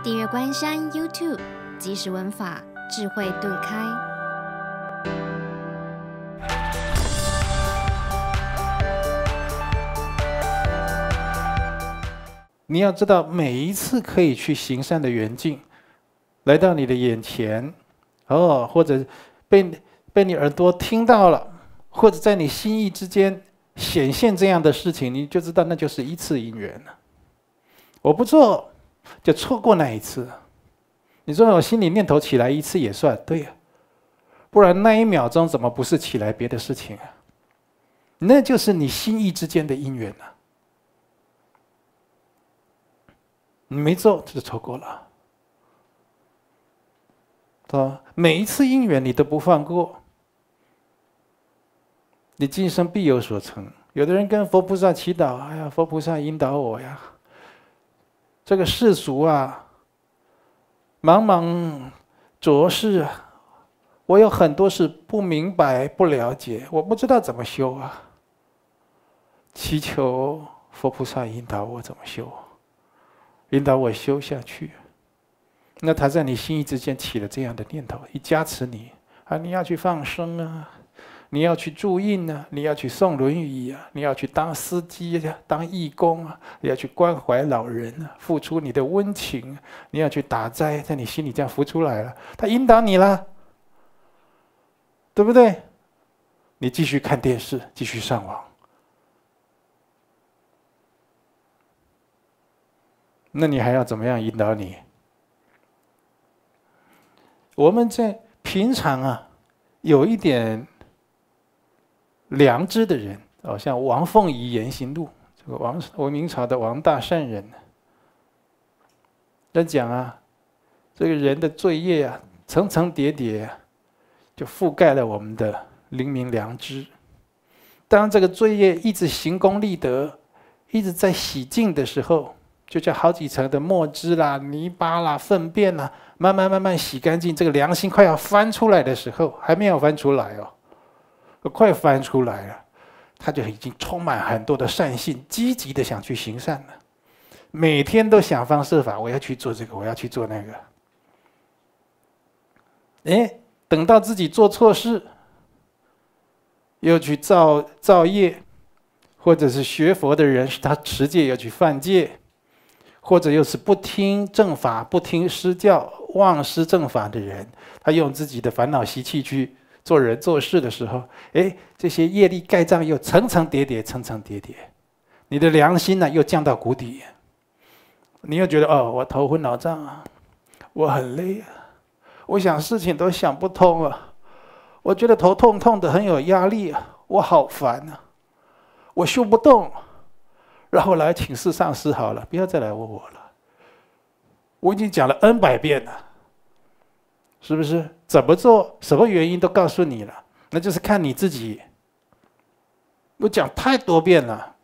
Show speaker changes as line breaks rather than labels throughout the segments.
订阅关山 YouTube，即时文法，智慧顿开。你要知道，每一次可以去行善的缘境来到你的眼前，哦，或者被被你耳朵听到了，或者在你心意之间显现这样的事情，你就知道那就是一次因缘了。我不做。就错过那一次，你说我心里念头起来一次也算对呀，不然那一秒钟怎么不是起来别的事情啊？那就是你心意之间的因缘呐，你没做就错过了，对吧？每一次因缘你都不放过，你今生必有所成。有的人跟佛菩萨祈祷：“哎呀，佛菩萨引导我呀。”这个世俗啊，茫茫浊世啊，我有很多事不明白、不了解，我不知道怎么修啊。祈求佛菩萨引导我怎么修，引导我修下去。那他在你心意之间起了这样的念头，一加持你啊，你要去放生啊。你要去助印呢？你要去送《轮椅啊，你要去当司机呀？当义工啊？你要去关怀老人啊？付出你的温情？你要去打斋，在你心里这样浮出来了，他引导你了，对不对？你继续看电视，继续上网，那你还要怎么样引导你？我们在平常啊，有一点。良知的人，哦，像王凤仪言行录，这个王我明朝的王大善人，他讲啊，这个人的罪业啊，层层叠叠，就覆盖了我们的灵明良知。当这个罪业一直行功立德，一直在洗净的时候，就像好几层的墨汁啦、泥巴啦、粪便啦，慢慢慢慢洗干净，这个良心快要翻出来的时候，还没有翻出来哦。快翻出来了，他就已经充满很多的善性，积极的想去行善了。每天都想方设法，我要去做这个，我要去做那个。哎，等到自己做错事，又去造造业，或者是学佛的人是他持戒要去犯戒，或者又是不听正法、不听师教、忘失正法的人，他用自己的烦恼习气去。做人做事的时候，哎，这些业力盖障又层层叠叠，层层叠叠，你的良心呢又降到谷底，你又觉得哦，我头昏脑胀啊，我很累啊，我想事情都想不通啊，我觉得头痛痛的，很有压力啊，我好烦啊，我修不动，然后来请示上司好了，不要再来问我了，我已经讲了 n 百遍了。是不是？怎么做？什么原因都告诉你了，那就是看你自己。我讲太多遍了，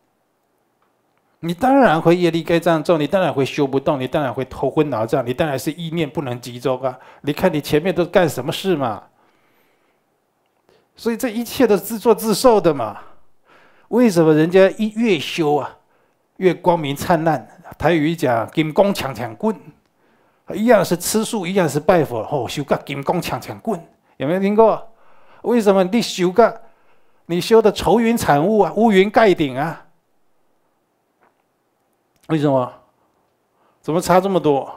你当然会业力该这样做，你当然会修不动，你当然会头昏脑胀，你当然是意念不能集中啊！你看你前面都干什么事嘛？所以这一切都是自作自受的嘛？为什么人家一越修啊，越光明灿烂？台语一讲“金光强强棍”。一样是吃素，一样是拜佛，哦，修个金刚强抢棍，有没有听过？为什么你修个，你修的愁云惨雾啊，乌云盖顶啊？为什么？怎么差这么多？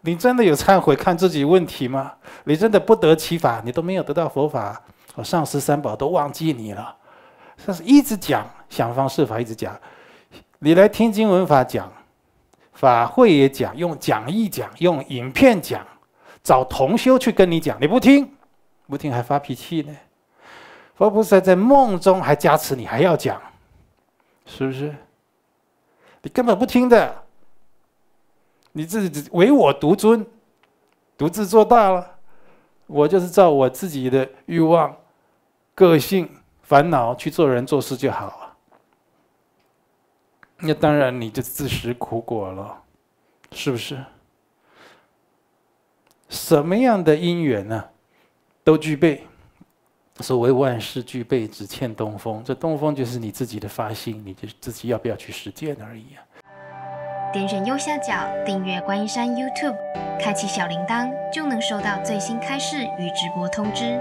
你真的有忏悔看自己问题吗？你真的不得其法，你都没有得到佛法，我上师三宝都忘记你了。他是一直讲，想方设法一直讲，你来听经文法讲。法会也讲，用讲义讲，用影片讲，找同修去跟你讲，你不听，不听还发脾气呢。佛菩萨在梦中还加持你，还要讲，是不是？你根本不听的，你自己唯我独尊，独自做大了，我就是照我自己的欲望、个性、烦恼去做人做事就好。那当然，你就自食苦果了，是不是？什么样的因缘呢？都具备。所谓万事俱备，只欠东风。这东风就是你自己的发心，你就自己要不要去实践而已啊。点选右下角订阅观音山 YouTube，开启小铃铛，就能收到最新开示与直播通知。